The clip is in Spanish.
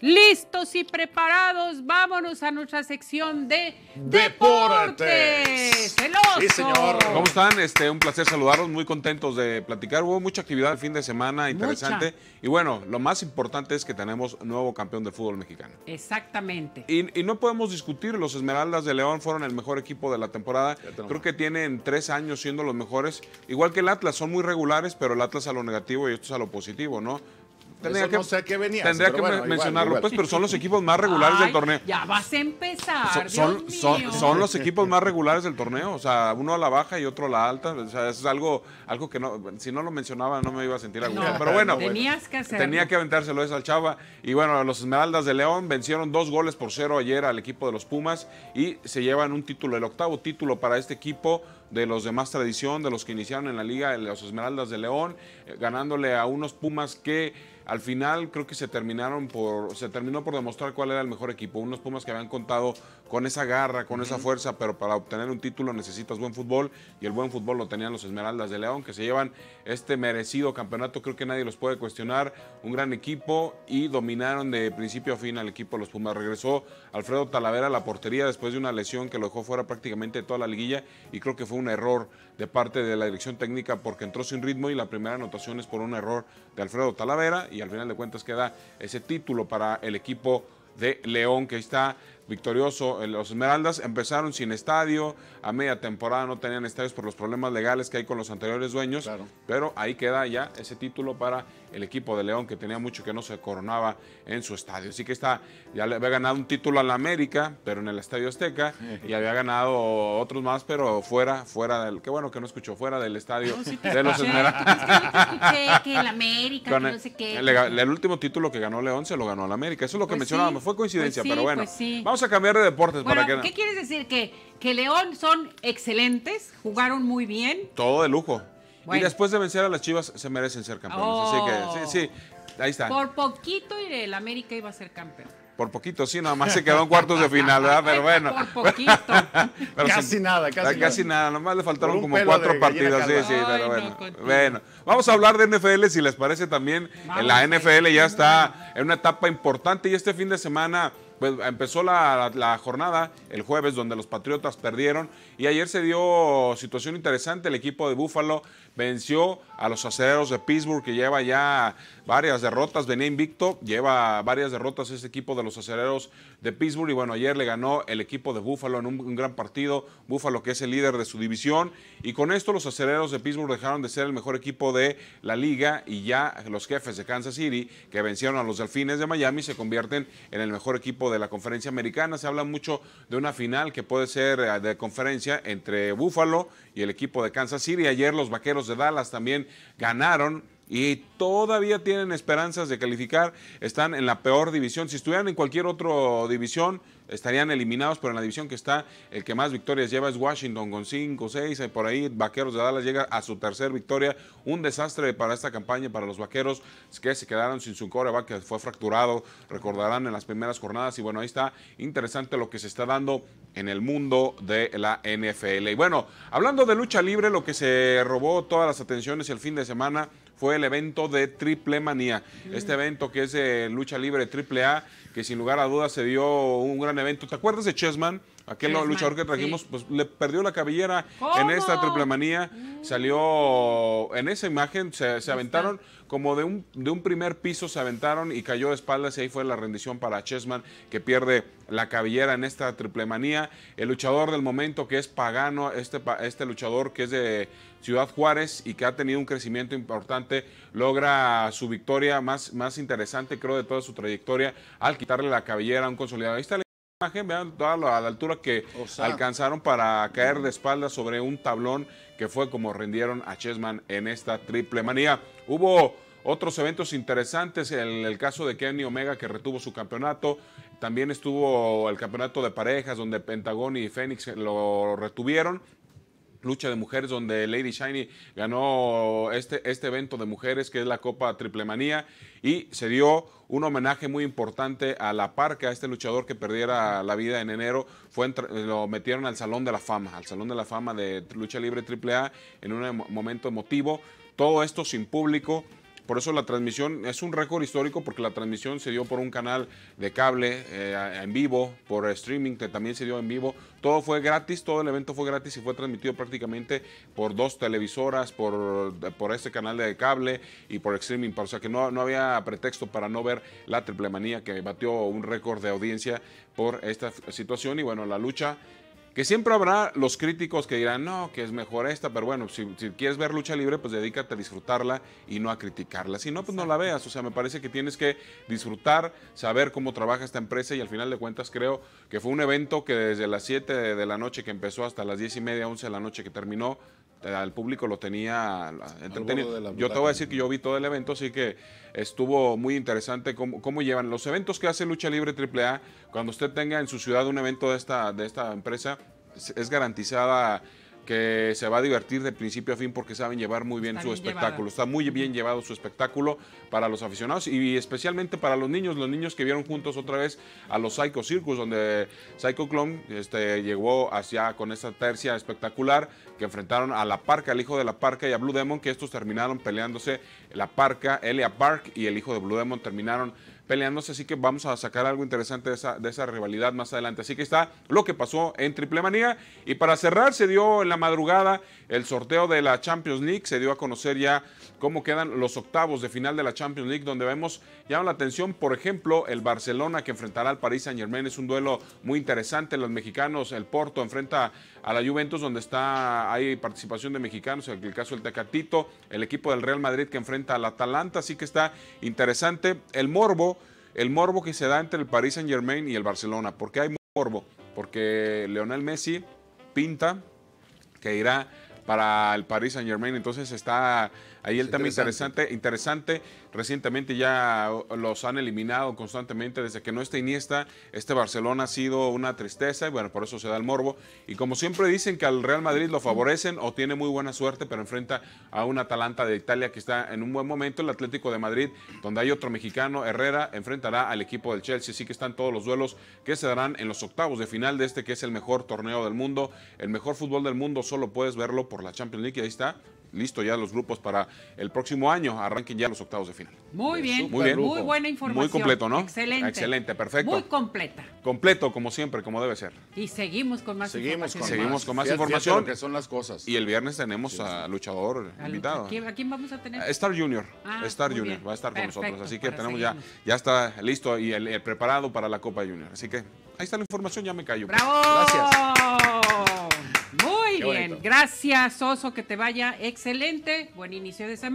Listos y preparados, vámonos a nuestra sección de deportes. señor. ¿Cómo están? Este, un placer saludarlos, muy contentos de platicar. Hubo mucha actividad el fin de semana, interesante. Y bueno, lo más importante es que tenemos nuevo campeón de fútbol mexicano. Exactamente. Y, y no podemos discutir, los Esmeraldas de León fueron el mejor equipo de la temporada. Creo que tienen tres años siendo los mejores. Igual que el Atlas, son muy regulares, pero el Atlas a lo negativo y esto es a lo positivo, ¿no? Tendría que, que mencionarlo, pues, pero son los equipos más regulares del torneo. Ya vas a empezar. Son, son, los equipos más regulares del torneo. O sea, uno a la baja y otro a la alta. O sea, eso es algo, algo que no, si no lo mencionaba, no me iba a sentir a pero bueno, Tenía que aventárselo eso al Chava. Y bueno, los Esmeraldas de León vencieron dos goles por cero ayer al equipo de los Pumas y se llevan un título, el octavo título para este equipo de los de más tradición, de los que iniciaron en la liga, los Esmeraldas de León, eh, ganándole a unos Pumas que al final creo que se terminaron por, se terminó por demostrar cuál era el mejor equipo. Unos Pumas que habían contado con esa garra, con esa fuerza, pero para obtener un título necesitas buen fútbol y el buen fútbol lo tenían los Esmeraldas de León, que se llevan este merecido campeonato. Creo que nadie los puede cuestionar. Un gran equipo y dominaron de principio a fin al equipo de los Pumas. Regresó Alfredo Talavera a la portería después de una lesión que lo dejó fuera prácticamente toda la liguilla y creo que fue un error de parte de la dirección técnica porque entró sin ritmo y la primera anotación es por un error de Alfredo Talavera y al final de cuentas queda ese título para el equipo de León que está victorioso. Eh, los Esmeraldas empezaron sin estadio, a media temporada no tenían estadios por los problemas legales que hay con los anteriores dueños, pero ahí queda ya ese título para el equipo de León que tenía mucho que no se coronaba en su estadio. Así que está, ya le había ganado un título al América, pero en el Estadio Azteca, y había ganado otros más, pero fuera, fuera del, qué bueno que no escuchó, fuera del estadio de los Esmeraldas. que, el América, que no sé qué. El, último título que ganó León se lo ganó al América, eso es lo que pues mencionábamos, fue coincidencia, pues pero bueno. Pues vamos a cambiar de deportes para que... ¿Qué quieres decir? ¿Que, que León son excelentes, jugaron muy bien. Todo de lujo. Y después de vencer a las Chivas se merecen ser campeones. Así que sí, sí, ahí está. Por poquito el América iba a ser campeón. Por poquito, sí, nada más se quedó en cuartos de final, ¿verdad? Pero bueno. Por poquito. casi nada, casi, nada. nada. Nomás le faltaron como cuatro partidos. Sí, sí, pero bueno. bueno, vamos a hablar de NFL, si les parece también. en la NFL ya está en una etapa importante y este fin de semana pues empezó la, jornada el jueves donde los Patriotas perdieron y ayer se dio situación interesante, el equipo de Búfalo venció a los acereros de Pittsburgh, que lleva ya varias derrotas, venía invicto, lleva varias derrotas ese equipo de los aceleros de Pittsburgh. Y bueno, ayer le ganó el equipo de Buffalo en un, gran partido, Buffalo que es el líder de su división. Y con esto los aceleros de Pittsburgh dejaron de ser el mejor equipo de la liga y ya los jefes de Kansas City, que vencieron a los Delfines de Miami, se convierten en el mejor equipo de la conferencia americana. Se habla mucho de una final que puede ser eh, de conferencia entre Buffalo y el equipo de Kansas City. Ayer los Vaqueros de Dallas también ganaron y todavía tienen esperanzas de calificar. Están en la peor división. Si estuvieran en cualquier otra división, estarían eliminados, pero en la división que está, el que más victorias lleva es Washington con 5, 6, por ahí Vaqueros de Dallas llega a su tercer victoria. Un desastre para esta campaña, para los Vaqueros, que se quedaron sin su coreback, que fue fracturado, recordarán en las primeras jornadas. Y bueno, ahí está interesante lo que se está dando en el mundo de la NFL. Y bueno, hablando de lucha libre, lo que se robó todas las atenciones el fin de semana fue el evento de Triple Manía. Este evento que es lucha libre Triple A, que sin lugar a dudas se dio un gran evento. ¿Te acuerdas de Chessman? Aquel luchador que trajimos, pues le perdió la cabellera en esta triple manía. Mm. Salió en esa imagen, se, aventaron como de un, de un primer piso, se aventaron y cayó de espaldas. Y ahí fue la rendición para Chessman, que pierde la cabellera en esta triple manía. El luchador del momento, que es pagano, este, este luchador que es de Ciudad Juárez y que ha tenido un crecimiento importante, logra su victoria más, interesante, creo, de toda su trayectoria al quitarle la cabellera a un consolidado imagen, vean toda la, altura que alcanzaron para caer de espaldas sobre un tablón que fue como rindieron a Chessman en esta triple manía. Hubo otros eventos interesantes, en el caso de Kenny Omega que retuvo su campeonato, también estuvo el campeonato de parejas donde Pentagón y Fénix lo retuvieron lucha de mujeres donde Lady Shiny ganó este, este evento de mujeres que es la Copa triple manía y se dio un homenaje muy importante a la parca, a este luchador que perdiera la vida en enero, fue lo metieron al Salón de la Fama, al Salón de la Fama de Lucha Libre A en un em, momento emotivo, todo esto sin público, por eso la transmisión es un récord histórico porque la transmisión se dio por un canal de cable eh, en vivo, por streaming que también se dio en vivo. Todo fue gratis, todo el evento fue gratis y fue transmitido prácticamente por dos televisoras, por, por este canal de cable y por streaming. O sea que no, no había pretexto para no ver la triplemanía que batió un récord de audiencia por esta situación. Y bueno, la lucha que siempre habrá los críticos que dirán, no, que es mejor esta, pero bueno, si, quieres ver lucha libre, pues dedícate a disfrutarla y no a criticarla. Si no, pues no la veas. O sea, me parece que tienes que disfrutar, saber cómo trabaja esta empresa y al final de cuentas creo que fue un evento que desde las 7 de la noche que empezó hasta las 10 y media, 11 de la noche que terminó, eh, al público lo tenía entretenido. Yo te voy a decir que yo vi todo el evento, así que estuvo muy interesante cómo, cómo, llevan los eventos que hace Lucha Libre AAA. Cuando usted tenga en su ciudad un evento de esta, de esta empresa, es garantizada que se va a divertir de principio a fin porque saben llevar muy bien su espectáculo. Está muy bien llevado su espectáculo para los aficionados y especialmente para los niños, los niños que vieron juntos otra vez a los Psycho Circus, donde Psycho Clown este, llegó hacia con esta tercia espectacular que enfrentaron a La Parca, el hijo de La Parca y a Blue Demon, que estos terminaron peleándose La Parca, Elia Park y el hijo de Blue Demon terminaron peleándose, así que vamos a sacar algo interesante de esa, de esa rivalidad más adelante. Así que está lo que pasó en Triple Manía. Y para cerrar, se dio en la madrugada el sorteo de la Champions League, se dio a conocer ya cómo quedan los octavos de final de la Champions League, donde vemos, llama la atención, por ejemplo, el Barcelona que enfrentará al Paris Saint Germain, es un duelo muy interesante, los mexicanos, el Porto enfrenta a la Juventus, donde está, hay participación de mexicanos, en el caso del Tecatito, el equipo del Real Madrid que enfrenta al Atalanta, así que está interesante, el Morbo el morbo que se da entre el Paris Saint Germain y el Barcelona. ¿Por qué hay morbo? Porque Leonel Messi pinta que irá para el Paris Saint Germain, entonces está Ahí el tema interesante. interesante. Recientemente ya los han eliminado constantemente. Desde que no está Iniesta, este Barcelona ha sido una tristeza y bueno, por eso se da el morbo. Y como siempre dicen que al Real Madrid lo favorecen o tiene muy buena suerte, pero enfrenta a un Atalanta de Italia que está en un buen momento. El Atlético de Madrid, donde hay otro mexicano, Herrera, enfrentará al equipo del Chelsea. Así que están todos los duelos que se darán en los octavos de final de este que es el mejor torneo del mundo. El mejor fútbol del mundo solo puedes verlo por la Champions League y ahí está listo ya los grupos para el próximo año, arranquen ya los octavos de final. Muy bien, muy, muy buena información. Muy completo, ¿no? Excelente. Excelente, perfecto. Muy completa. Completo, como siempre, como debe ser. Y seguimos con más seguimos información. seguimos con más información. son las cosas. Y el viernes tenemos a luchador invitado. ¿A quién, vamos a tener? Star Junior. Ah, Star Junior va a estar con nosotros. Así que tenemos ya, ya está listo y el preparado para la Copa Junior. Así que ahí está la información, ya me callo. ¡Bravo! Gracias bien, gracias Oso, que te vaya excelente, buen inicio de semana.